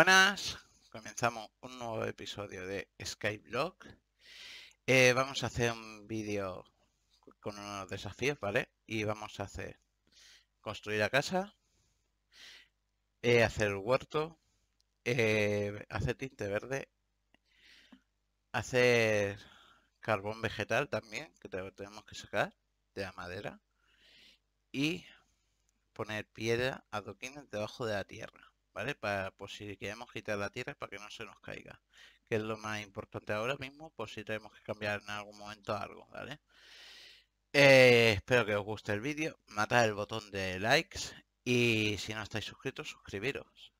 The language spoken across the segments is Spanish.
buenas, comenzamos un nuevo episodio de Skype Eh, vamos a hacer un vídeo con unos desafíos, ¿vale? Y vamos a hacer construir la casa, eh, hacer huerto, eh, hacer tinte verde, hacer carbón vegetal también, que tenemos que sacar de la madera, y poner piedra adoquines debajo de la tierra. Para, por si queremos quitar la tierra para que no se nos caiga, que es lo más importante ahora mismo, por si tenemos que cambiar en algún momento algo, ¿vale? Eh, espero que os guste el vídeo, matad el botón de likes y si no estáis suscritos, suscribiros.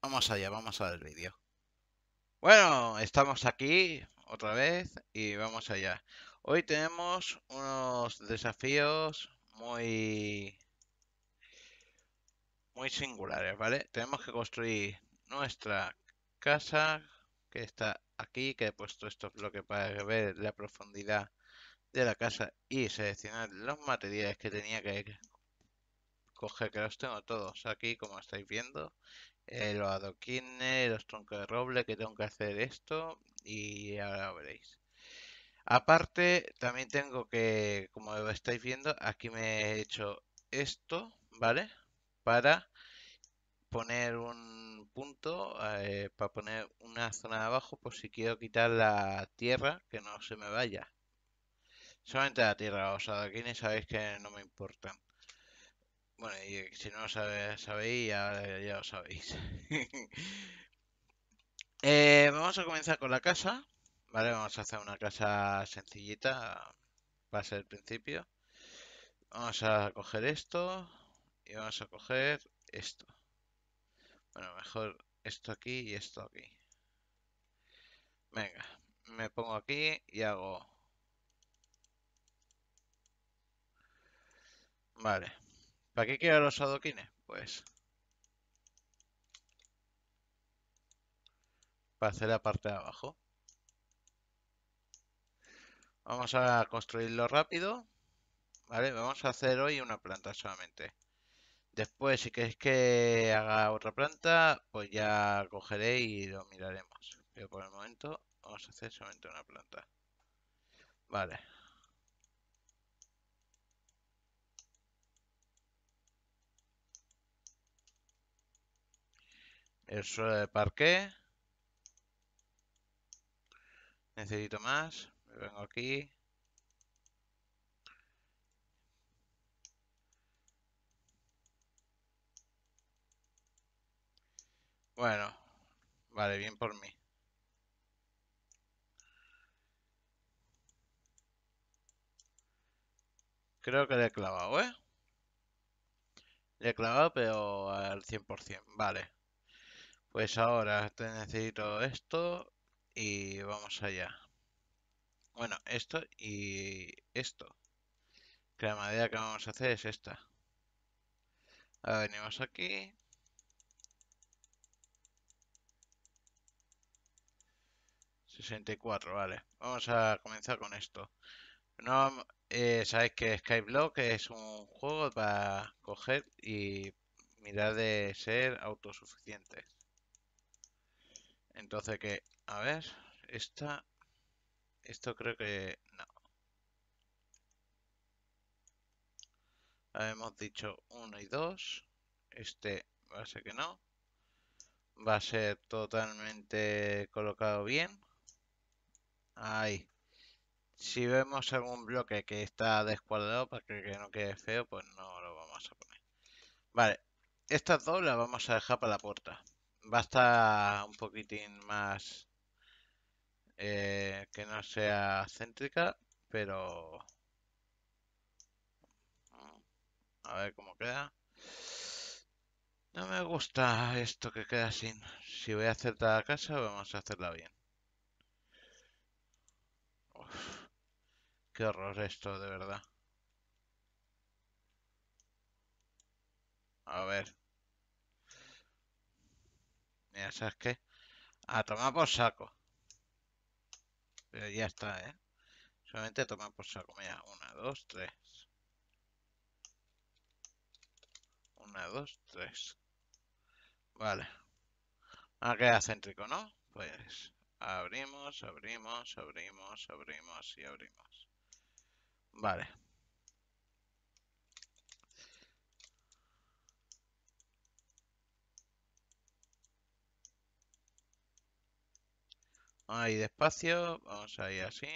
Vamos allá, vamos al vídeo. Bueno, estamos aquí otra vez y vamos allá. Hoy tenemos unos desafíos muy muy singulares, ¿vale? Tenemos que construir nuestra casa, que está aquí, que he puesto estos bloques para ver la profundidad de la casa y seleccionar los materiales que tenía que coger, que los tengo todos aquí, como estáis viendo. Eh, los adoquines, los troncos de roble, que tengo que hacer esto y ahora veréis. Aparte, también tengo que, como estáis viendo, aquí me he hecho esto, ¿vale? para poner un punto, eh, para poner una zona de abajo por si quiero quitar la tierra, que no se me vaya. Solamente la tierra, los adoquines sabéis que no me importan. Bueno, y eh, si no lo sabéis, ya, lo sabéis. Eh, vamos a comenzar con la casa. Vale, vamos a hacer una casa sencillita. Va a ser el principio. Vamos a coger esto y vamos a coger esto. Bueno, mejor esto aquí y esto aquí. Venga, me pongo aquí y hago... Vale. ¿Para qué quiero los adoquines? Pues... Para hacer la parte de abajo. Vamos a construirlo rápido. Vale, vamos a hacer hoy una planta solamente. Después, si queréis que haga otra planta, pues ya cogeré y lo miraremos. Pero por el momento vamos a hacer solamente una planta. Vale. El suelo de parque. Necesito más. Me vengo aquí. Bueno, vale, bien por mí. Creo que le he clavado, ¿eh? Le he clavado, pero al 100%. Vale. Pues ahora te necesito esto y vamos allá. Bueno, esto y esto. Que la madera que vamos a hacer es esta. Ahora venimos aquí. 64, vale. Vamos a comenzar con esto. No, eh, sabéis que Skyblock es un juego para coger y mirar de ser autosuficiente Entonces que, a ver, esta, esto creo que no. Hemos dicho 1 y 2. Este va a ser que no. Va a ser totalmente colocado bien. Ahí. Si vemos algún bloque que está descuadrado para que no quede feo, pues no lo vamos a poner. Vale, estas dos las vamos a dejar para la puerta. Basta un poquitín más... Eh, que no sea céntrica, pero... A ver cómo queda. No me gusta esto que queda así. Si voy a hacer la casa, vamos a hacerla bien. ¡Uff! qué horror esto, de verdad. A ver. Mira, ¿sabes qué? A ah, tomar por saco. Pero ya está, ¿eh? Solamente a tomar por saco. Mira, una, dos, tres. Una, dos, tres. Vale. A ah, queda céntrico, ¿no? Pues Abrimos, abrimos, abrimos, abrimos y abrimos. Vale. Ahí despacio, vamos a ir así.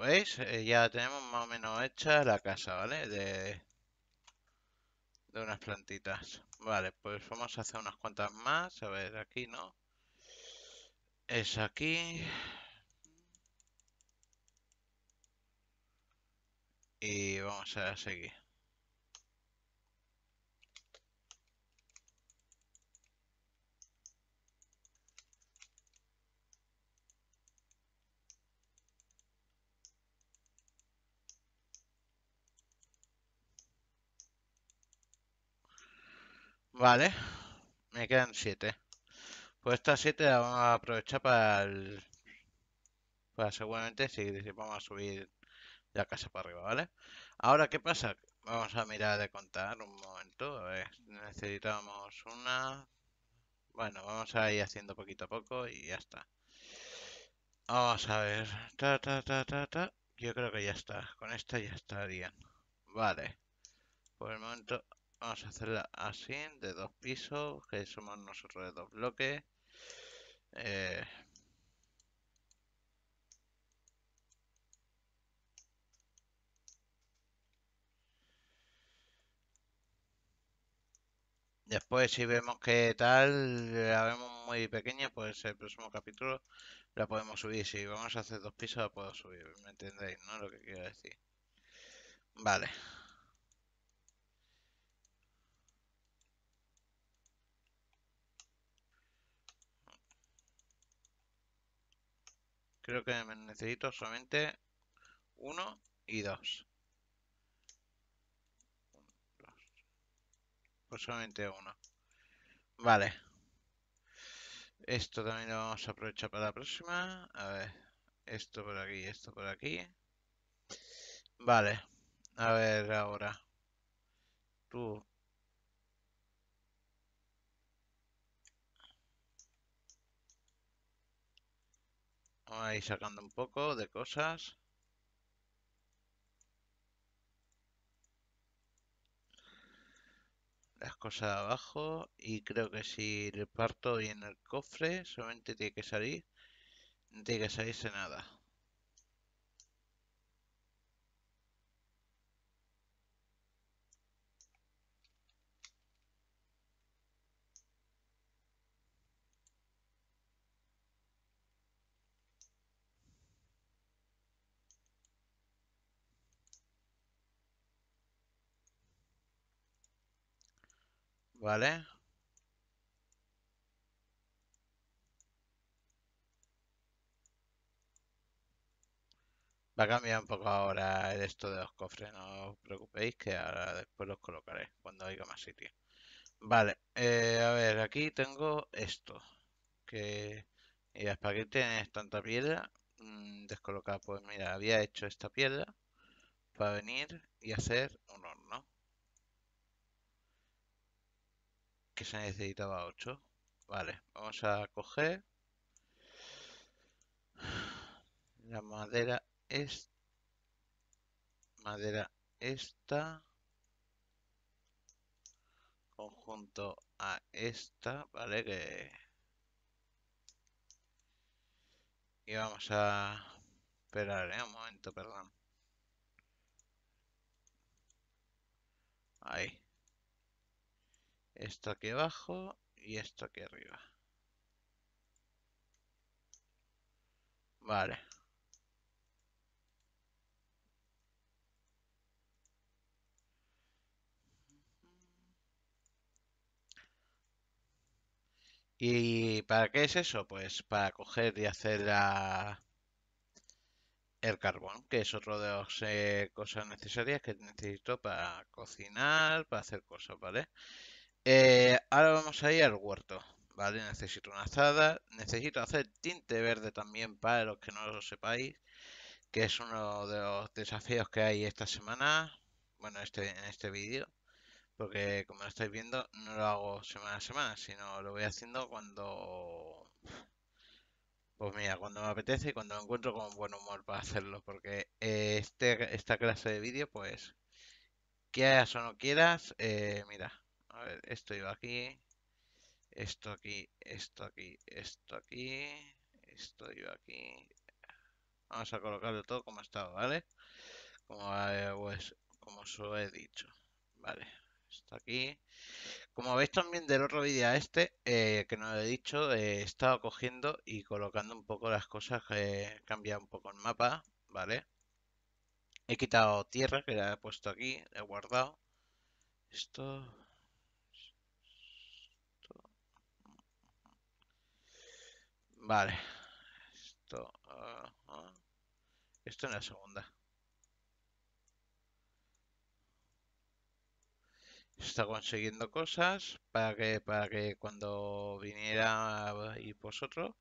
¿Veis? Eh, ya tenemos más o menos hecha la casa, ¿vale? De, de unas plantitas. Vale, pues vamos a hacer unas cuantas más. A ver, aquí, ¿no? Es aquí. Y vamos a seguir. Vale. Me quedan 7. Pues estas 7 las vamos a aprovechar para el... Para seguramente si vamos a subir la casa para arriba, ¿vale? Ahora, ¿qué pasa? Vamos a mirar de contar un momento. A ver, necesitamos una... Bueno, vamos a ir haciendo poquito a poco y ya está. Vamos a ver. Ta, ta, ta, ta, Yo creo que ya está. Con esta ya estaría. Vale. Por el momento vamos a hacerla así, de dos pisos, que somos nosotros de dos bloques. Eh, después, si vemos que tal, la vemos muy pequeña, pues el próximo capítulo la podemos subir. Si vamos a hacer dos pisos, la puedo subir. ¿Me entendéis, no? Lo que quiero decir. Vale. Creo que necesito solamente uno y dos. Pues solamente uno. Vale. Esto también lo vamos a aprovechar para la próxima. A ver. Esto por aquí, esto por aquí. Vale. A ver ahora. Tú Vamos a ir sacando un poco de cosas. Las cosas de abajo. Y creo que si reparto bien en el cofre, solamente tiene que salir. No tiene que salirse nada. ¿Vale? Va a cambiar un poco ahora esto de los cofres, no os preocupéis que ahora después los colocaré cuando haya más sitio. Vale, eh, a ver, aquí tengo esto, que ya para que tienes tanta piedra, mm, Descolocar, descolocada, pues mira, había hecho esta piedra para venir y hacer un horno. que se necesitaba 8. Vale, vamos a coger la madera es madera esta conjunto a esta, vale que y vamos a esperar ¿eh? un momento, perdón. Ahí esto aquí abajo y esto aquí arriba. Vale. ¿Y para qué es eso? Pues para coger y hacer la... el carbón, que es otro de las eh, cosas necesarias que necesito para cocinar, para hacer cosas, ¿vale? vale eh, ahora vamos a ir al huerto. Vale, necesito una azada. Necesito hacer tinte verde también para los que no lo sepáis. Que es uno de los desafíos que hay esta semana. Bueno, este, en este vídeo. Porque como lo estáis viendo, no lo hago semana a semana. Sino lo voy haciendo cuando... Pues mira, cuando me apetece y cuando me encuentro con buen humor para hacerlo. Porque eh, este, esta clase de vídeo, pues... Quieras o no quieras, eh, mira esto iba aquí. Esto aquí, esto aquí, esto aquí. Esto iba aquí. Vamos a colocarlo todo como estaba, ¿vale? Como, eh, pues, os he dicho. Vale, está aquí. Como veis también del otro vídeo a este, eh, que no lo he dicho, eh, he estado cogiendo y colocando un poco las cosas, que cambiado un poco el mapa, ¿vale? He quitado tierra, que la he puesto aquí, he guardado. Esto, Vale. Ah, ah. Esto. en la segunda. Está consiguiendo cosas para que, cuando viniera y vosotros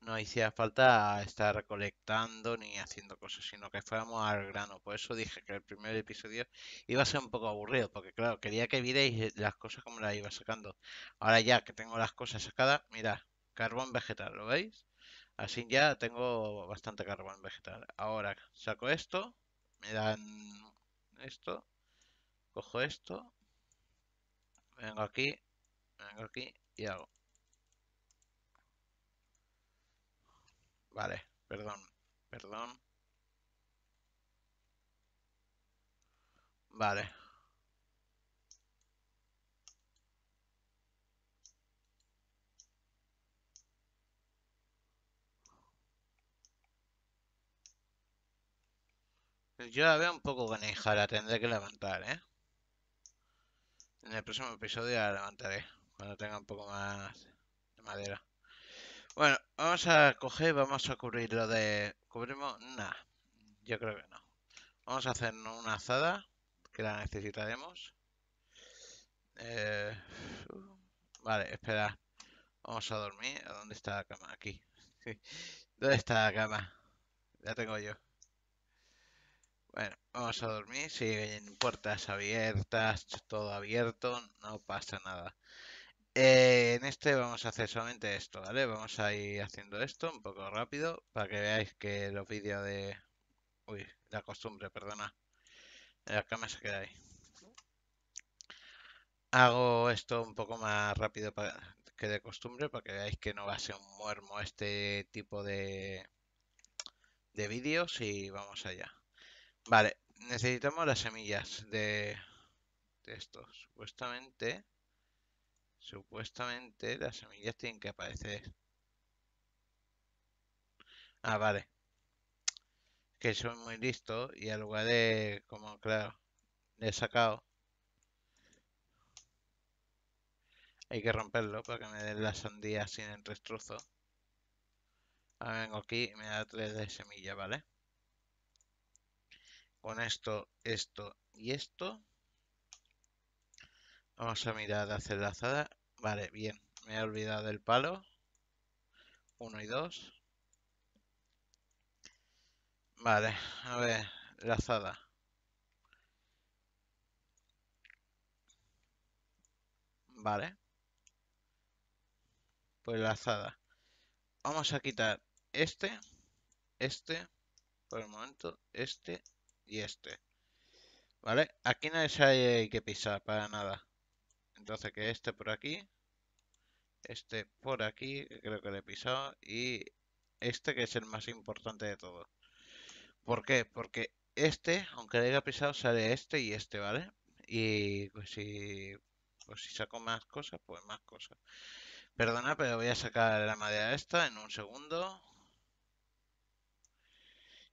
no hiciera falta estar recolectando ni haciendo cosas, sino que fuéramos al grano. Por eso dije que el primer episodio iba a ser un poco aburrido, porque claro, quería que vierais las cosas como las iba sacando. Ahora ya que tengo las cosas sacadas, mira carbón vegetal, ¿lo veis? Así ya tengo bastante carbón vegetal. Ahora saco esto, me dan esto, cojo esto, vengo aquí, vengo aquí y hago. Vale, perdón, perdón. Vale. Yo la veo un poco ganija, la tendré que levantar, ¿eh? En el próximo episodio la levantaré, cuando tenga un poco más de madera. Bueno, vamos a coger vamos a cubrir lo de... ¿Cubrimos? nada yo creo que no. Vamos a hacer una azada, que la necesitaremos. Eh, vale, espera. Vamos a dormir. dónde está la cama? Aquí. ¿Dónde está la cama? La tengo yo. Bueno, vamos a dormir. si ven puertas abiertas, todo abierto, no pasa nada. Eh, en este vamos a hacer solamente esto, ¿vale? Vamos a ir haciendo esto un poco rápido para que veáis que los vídeos de... Uy, la costumbre, perdona. La cama se queda ahí. Hago esto un poco más rápido que de costumbre para que veáis que no va a ser un muermo este tipo de, de vídeos y vamos allá. Vale, necesitamos las semillas de, de esto. Supuestamente, supuestamente las semillas tienen que aparecer. Ah, vale. Que soy muy listo y al lugar de, como claro, le he sacado. Hay que romperlo para que me den la sandía sin el restruzo. Ahora vengo aquí y me da tres de semilla, ¿vale? con esto, esto y esto. Vamos a mirar hacer lazada. Vale, bien. Me he olvidado del palo. Uno y dos. Vale, a ver, lazada. Vale. Pues lazada. Vamos a quitar este, este, por el momento, este y este. ¿Vale? Aquí no hay que pisar para nada. Entonces que este por aquí. Este por aquí, creo que le he pisado. Y este que es el más importante de todos. ¿Por qué? Porque este, aunque le haya pisado, sale este y este, ¿vale? Y pues si, pues si saco más cosas, pues más cosas. Perdona, pero voy a sacar la madera esta en un segundo.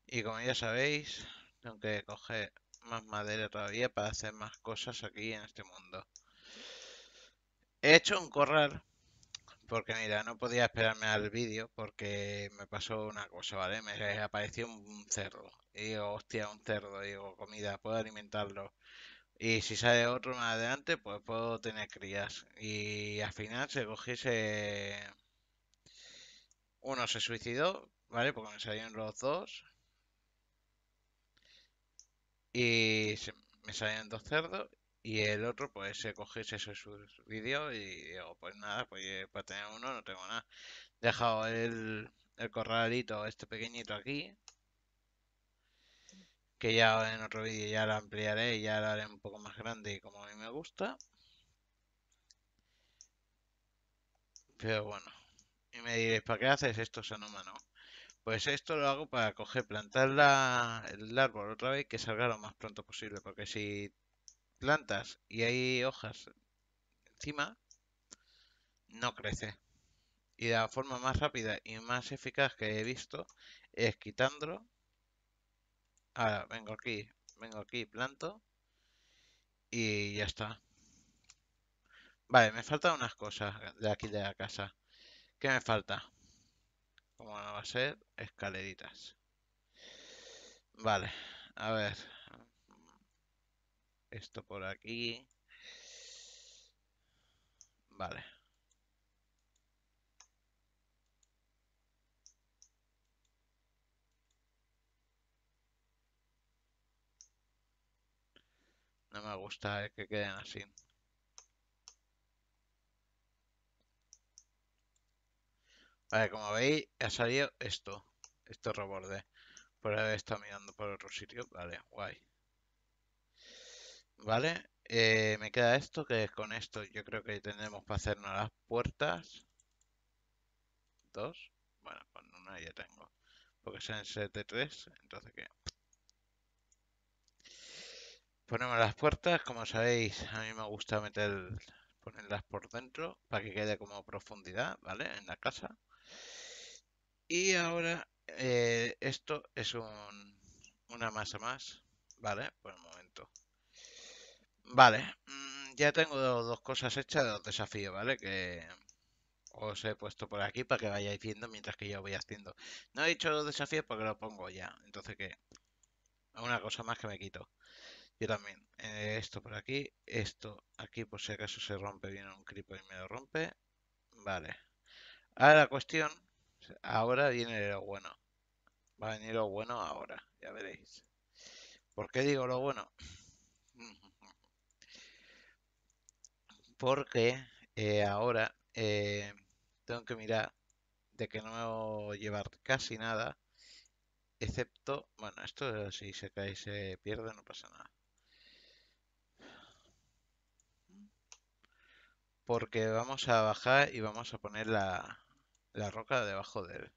Y como ya sabéis, tengo que coger más madera todavía para hacer más cosas aquí en este mundo. He hecho un corral. Porque mira, no podía esperarme al vídeo porque me pasó una cosa, ¿vale? Me apareció un cerdo. Y digo, hostia, un cerdo. digo, comida, puedo alimentarlo. Y si sale otro más adelante, pues puedo tener crías. Y al final se cogiese... Uno se suicidó, ¿vale? Porque me salieron los dos. Y me salían dos cerdos. Y el otro, pues se cogiese eso, sus vídeo Y digo, pues nada, pues eh, para tener uno no tengo nada. He dejado el, el corralito, este pequeñito aquí. Que ya en otro vídeo ya lo ampliaré y ya lo haré un poco más grande y como a mí me gusta. Pero bueno. Y me diréis, ¿para qué haces esto, Sanoma? Pues esto lo hago para coger, plantar el árbol otra vez que salga lo más pronto posible. Porque si plantas y hay hojas encima, no crece. Y la forma más rápida y más eficaz que he visto es quitándolo. Ahora vengo aquí, vengo aquí, planto y ya está. Vale, me faltan unas cosas de aquí de la casa. ¿Qué me falta? como va a ser escaleritas. Vale, a ver. Esto por aquí. Vale. No me gusta eh, que queden así. A como veis, ha salido esto. Este reborde. Por haber estado mirando por otro sitio. Vale, guay. Vale. Eh, me queda esto, que con esto yo creo que tendremos para hacernos las puertas. Dos. Bueno, con pues una ya tengo. Porque es en 73, entonces ¿qué? Ponemos las puertas, como sabéis, a mí me gusta meter ponerlas por dentro para que quede como profundidad, ¿vale? En la casa. Y ahora eh, esto es una masa más. Vale, por el momento. Vale, mm, ya tengo dos cosas hechas, de los desafíos, ¿vale? Que os he puesto por aquí para que vayáis viendo mientras que yo voy haciendo. No he hecho los desafíos porque lo pongo ya. Entonces que una cosa más que me quito. Yo también. Eh, esto por aquí. Esto aquí por si acaso se rompe. Viene un creeper y me lo rompe. Vale. Ahora la cuestión Ahora viene lo bueno. Va a venir lo bueno ahora, ya veréis. ¿Por qué digo lo bueno? Porque eh, ahora eh, tengo que mirar de que no llevar casi nada, excepto, bueno, esto si se cae y se pierde no pasa nada. Porque vamos a bajar y vamos a poner la, la roca debajo de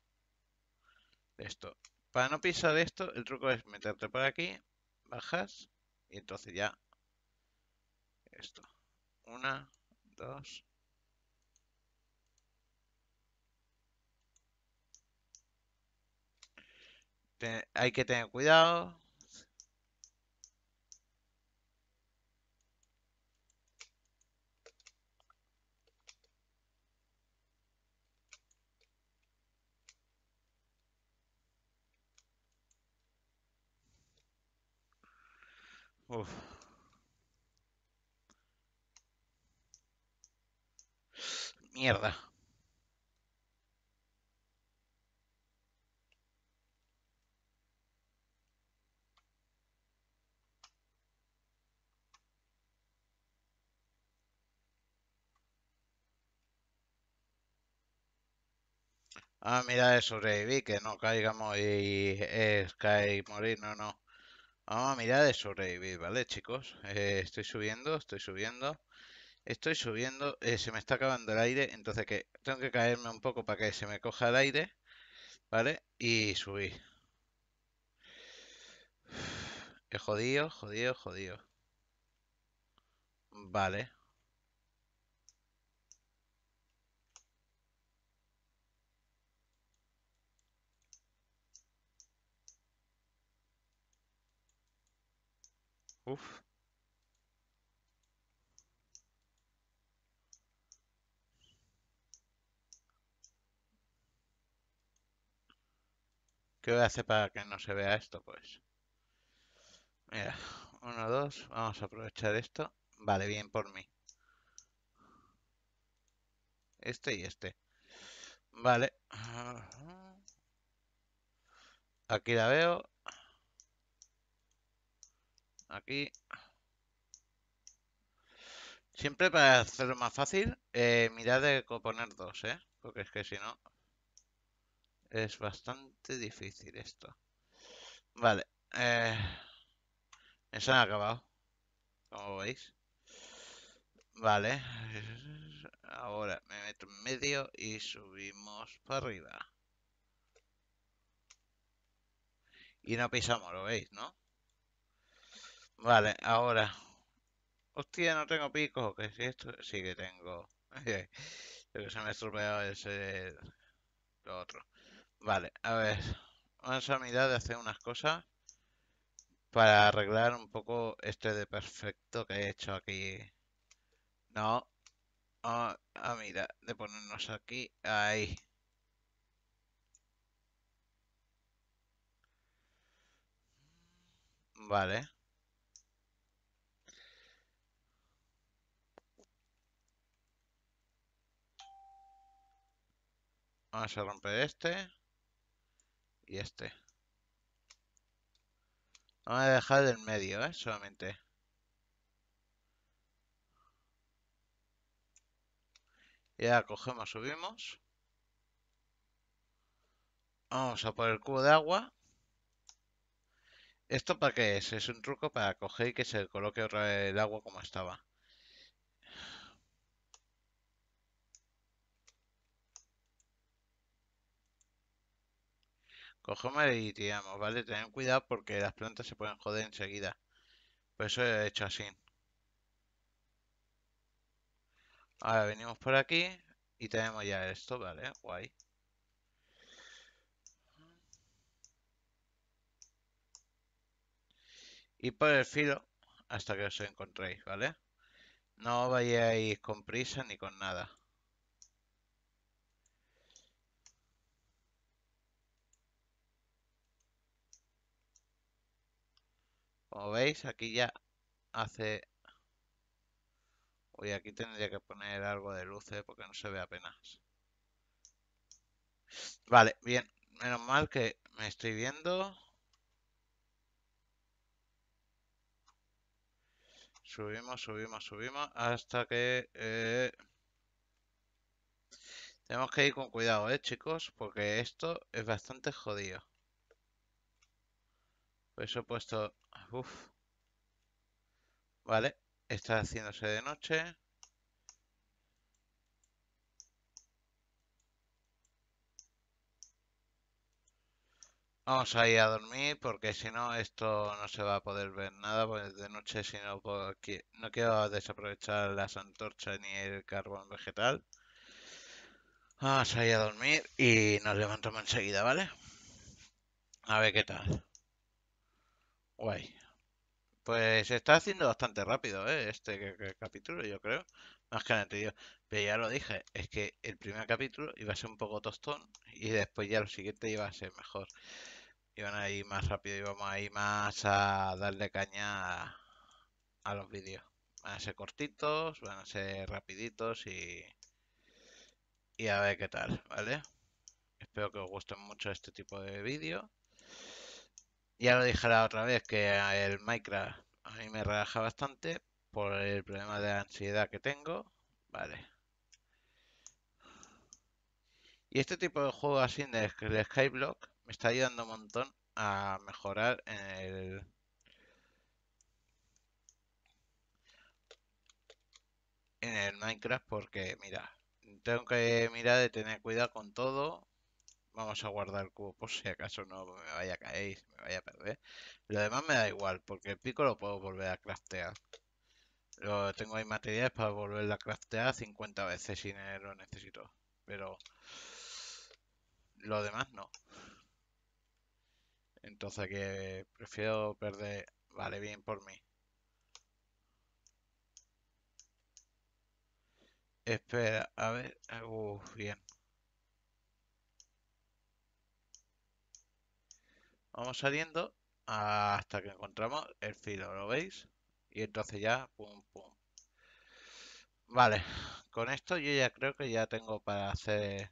Esto. Para no pisar esto, el truco es meterte por aquí, bajas y entonces ya esto. Una, dos. hay que tener cuidado Mierda. Ah, mira, sobreviví, que no caigamos y es eh, y morir, no, no. Vamos a mirar de sobrevivir, ¿vale, chicos? Eh, estoy subiendo, estoy subiendo. Estoy subiendo, eh, se me está acabando el aire, entonces que tengo que caerme un poco para que se me coja el aire, ¿vale? Y subir. He jodido, jodido, jodido. Vale. Uf. ¿Qué voy para que no se vea esto? Pues. Mira, uno, dos. Vamos a aprovechar esto. Vale, bien por mí. Este y este. Vale. Aquí la veo aquí. Siempre para hacerlo más fácil, eh, mirad de componer dos, ¿eh? Porque es que si no, es bastante difícil esto. Vale. Eh, se han acabado. Como veis. Vale. Ahora me meto en medio y subimos para arriba. Y no pisamos, lo veis, ¿no? Vale, ahora. Hostia, no tengo pico! que si esto sí que tengo. Lo que se me ha estropeado ese. Lo otro. Vale, a ver. Vamos a mirar de hacer unas cosas para arreglar un poco este de perfecto que he hecho aquí. No. A ah, ah, mira, de ponernos aquí. Ahí. Vale. Vamos a romper este. Y este. Vamos a dejar en medio, ¿eh? Solamente. ya cogemos, subimos. Vamos a por el cubo de agua. ¿Esto para qué es? Es un truco para coger y que se coloque otra vez el agua como estaba. Cogemos y tiramos, ¿vale? Tened cuidado porque las plantas se pueden joder enseguida. Por eso he hecho así. Ahora venimos por aquí y tenemos ya esto, ¿vale? Guay. Y por el filo hasta que os encontréis, ¿vale? No vayáis con prisa ni con nada. Como veis, aquí ya hace... Uy, aquí tendría que poner algo de luces porque no se ve apenas. Vale, bien. Menos mal que me estoy viendo. Subimos, subimos, subimos hasta que... Eh, tenemos que ir con cuidado, ¿eh, chicos? Porque esto es bastante jodido. Por eso he puesto Vale, está haciéndose de noche. Vamos a ir a dormir porque si no esto no se va a poder ver nada pues de noche sino no no quiero desaprovechar las antorchas ni el carbón vegetal. Vamos a ir a dormir y nos levantamos enseguida, ¿vale? A ver qué tal. Guay. Pues se está haciendo bastante rápido ¿eh? este capítulo, yo creo. Más que el anterior. Pero ya lo dije, es que el primer capítulo iba a ser un poco tostón y después ya lo siguiente iba a ser mejor. Iban a ir más rápido, íbamos a ir más a darle caña a, los vídeos. Van a ser cortitos, van a ser rapiditos y, y a ver qué tal, ¿vale? Espero que os gusten mucho este tipo de vídeos. Ya lo dije la otra vez que el Minecraft a mí me relaja bastante por el problema de ansiedad que tengo. Vale. Y este tipo de juego así del de Skyblock me está ayudando un montón a mejorar en el... En el Minecraft porque, mira, tengo que mirar de tener cuidado con todo Vamos a guardar el cubo por si acaso no me vaya a caer, me vaya a perder. Lo demás me da igual, porque el pico lo puedo volver a craftear. Lo tengo ahí materiales para volver a craftear 50 veces si lo necesito. Pero lo demás no. Entonces que prefiero perder... Vale, bien por mí. Espera, a ver... Uf, uh, bien. Vamos saliendo hasta que encontramos el filo, ¿lo veis? Y entonces ya, pum, pum. Vale, con esto yo ya creo que ya tengo para hacer...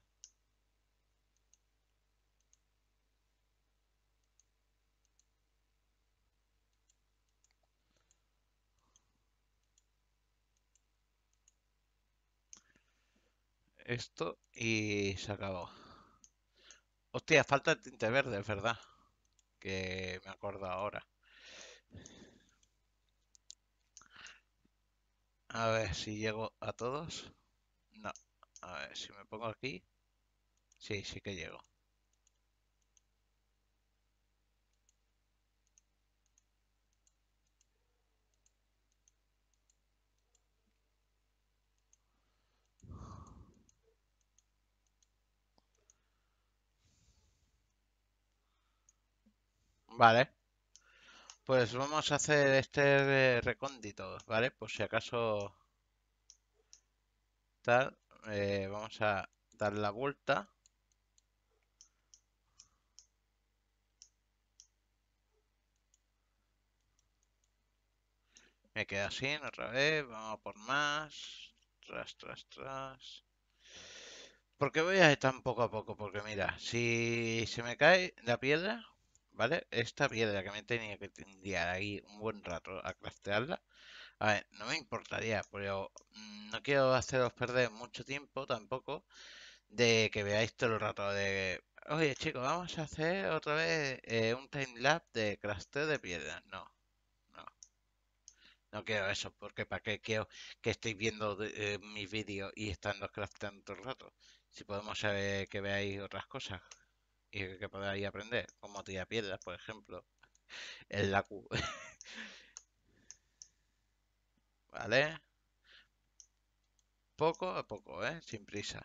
Esto y se acabó. Hostia, falta el tinte verde, es verdad que me acuerdo ahora. A ver si llego a todos. No. A ver, si me pongo aquí. Sí, sí que llego. Vale. Pues vamos a hacer este recóndito, ¿vale? Por si acaso... Tal. Eh, vamos a dar la vuelta. Me queda así otra vez. Vamos por más. Tras, tras, tras. porque voy a ir tan poco a poco? Porque mira, si se me cae la piedra, esta piedra que me tenía que tendría ahí un buen rato a craftearla. A ver, no me importaría, pero no quiero haceros perder mucho tiempo tampoco de que veáis todo el rato de... Oye chicos, vamos a hacer otra vez eh, un un timelapse de crafteo de piedras. No, no. No quiero eso, porque ¿para qué quiero que estéis viendo eh, mis vídeos y estando crafteando todo el rato? Si podemos saber que veáis otras cosas y que podáis aprender, como tía piedras, por ejemplo, en la Q. ¿Vale? Poco a poco, ¿eh? Sin prisa.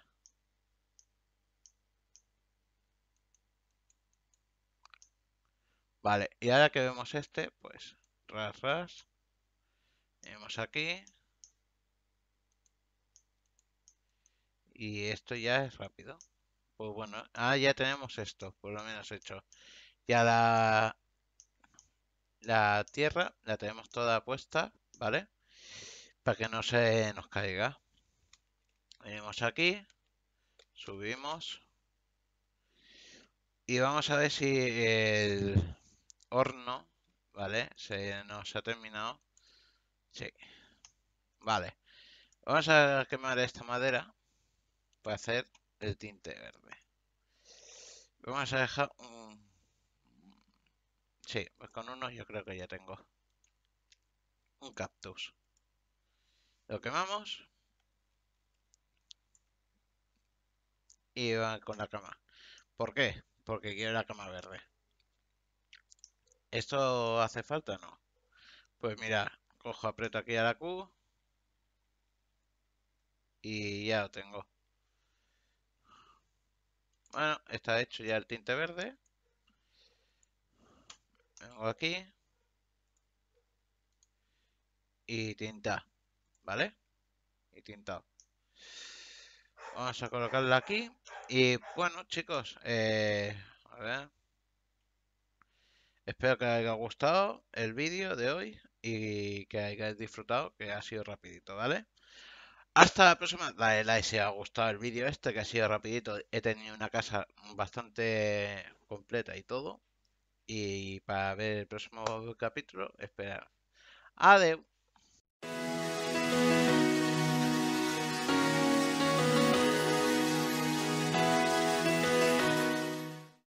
Vale, y ahora que vemos este, pues, ras, ras. Vemos aquí. Y esto ya es rápido. Pues bueno, ah, ya tenemos esto, por lo menos hecho. Ya la, la tierra la tenemos toda puesta, ¿vale? Para que no se nos caiga. Venimos aquí, subimos. Y vamos a ver si el horno, ¿vale? Se nos ha terminado. Sí. Vale. Vamos a quemar esta madera para hacer el tinte verde. Vamos a dejar... Un... Sí, pues con uno yo creo que ya tengo. Un cactus. Lo quemamos. Y va con la cama. ¿Por qué? Porque quiero la cama verde. ¿Esto hace falta no? Pues mira, cojo, aprieto aquí a la Q. Y ya lo tengo. Bueno, ah, está hecho ya el tinte verde. Vengo aquí. Y tinta. ¿Vale? Y tinta. Vamos a colocarla aquí. Y bueno, chicos. Eh, Espero que os haya gustado el vídeo de hoy y que hayáis disfrutado, que ha sido rapidito, ¿vale? Hasta la próxima. Dale like si os ha gustado el vídeo este, que ha sido rapidito. He tenido una casa bastante completa y todo. Y para ver el próximo capítulo, esperar. Adeu.